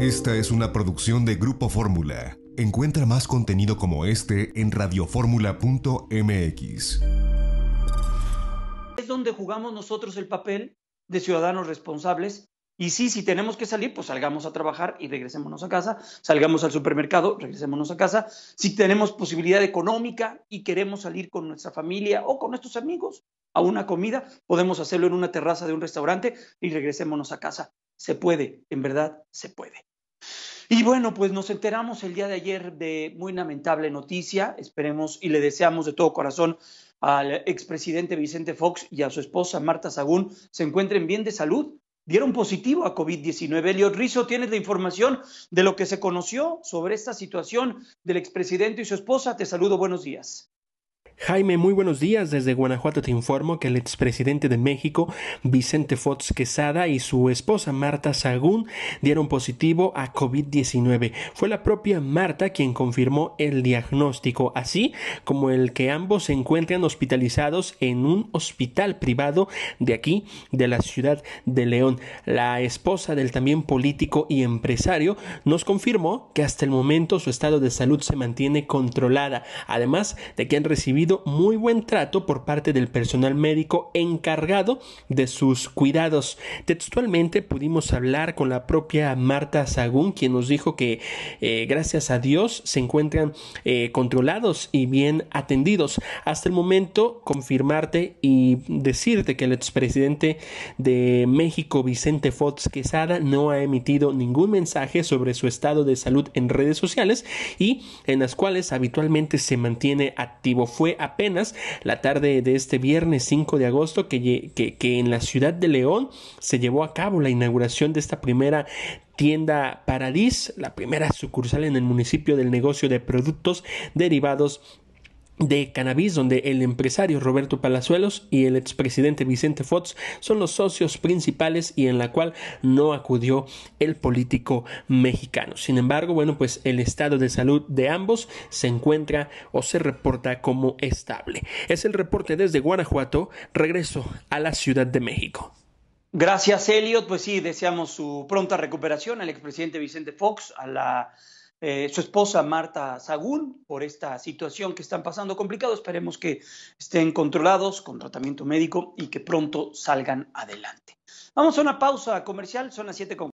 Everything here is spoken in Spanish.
Esta es una producción de Grupo Fórmula. Encuentra más contenido como este en radioformula.mx. Es donde jugamos nosotros el papel de ciudadanos responsables. Y sí, si tenemos que salir, pues salgamos a trabajar y regresémonos a casa, salgamos al supermercado, regresémonos a casa. Si tenemos posibilidad económica y queremos salir con nuestra familia o con nuestros amigos a una comida, podemos hacerlo en una terraza de un restaurante y regresémonos a casa. Se puede, en verdad, se puede. Y bueno, pues nos enteramos el día de ayer de muy lamentable noticia. Esperemos y le deseamos de todo corazón al expresidente Vicente Fox y a su esposa Marta Sagún se encuentren bien de salud. Dieron positivo a COVID-19. Eliot Rizo tienes la información de lo que se conoció sobre esta situación del expresidente y su esposa. Te saludo, buenos días. Jaime, muy buenos días. Desde Guanajuato te informo que el expresidente de México, Vicente Fox Quesada, y su esposa Marta Sagún dieron positivo a COVID-19. Fue la propia Marta quien confirmó el diagnóstico, así como el que ambos se encuentran hospitalizados en un hospital privado de aquí, de la ciudad de León. La esposa del también político y empresario nos confirmó que hasta el momento su estado de salud se mantiene controlada, además de que han recibido muy buen trato por parte del personal médico encargado de sus cuidados. Textualmente pudimos hablar con la propia Marta Sagún, quien nos dijo que eh, gracias a Dios se encuentran eh, controlados y bien atendidos. Hasta el momento, confirmarte y decirte que el expresidente de México, Vicente Fox Quesada, no ha emitido ningún mensaje sobre su estado de salud en redes sociales y en las cuales habitualmente se mantiene activo. Fue apenas la tarde de este viernes 5 de agosto que, en la ciudad de León se llevó a cabo la inauguración de esta primera tienda Paradis, la primera sucursal en el municipio del negocio de productos derivados de cannabis, donde el empresario Roberto Palazuelos y el expresidente Vicente Fox son los socios principales y en la cual no acudió el político mexicano. Sin embargo, bueno, pues el estado de salud de ambos se encuentra o se reporta como estable. Es el reporte desde Guanajuato. Regreso a la Ciudad de México. Gracias, Elliot. Pues sí, deseamos su pronta recuperación al expresidente Vicente Fox, a la eh, su esposa Marta Sagún por esta situación que están pasando complicado. Esperemos que estén controlados con tratamiento médico y que pronto salgan adelante. Vamos a una pausa comercial, son las 7 con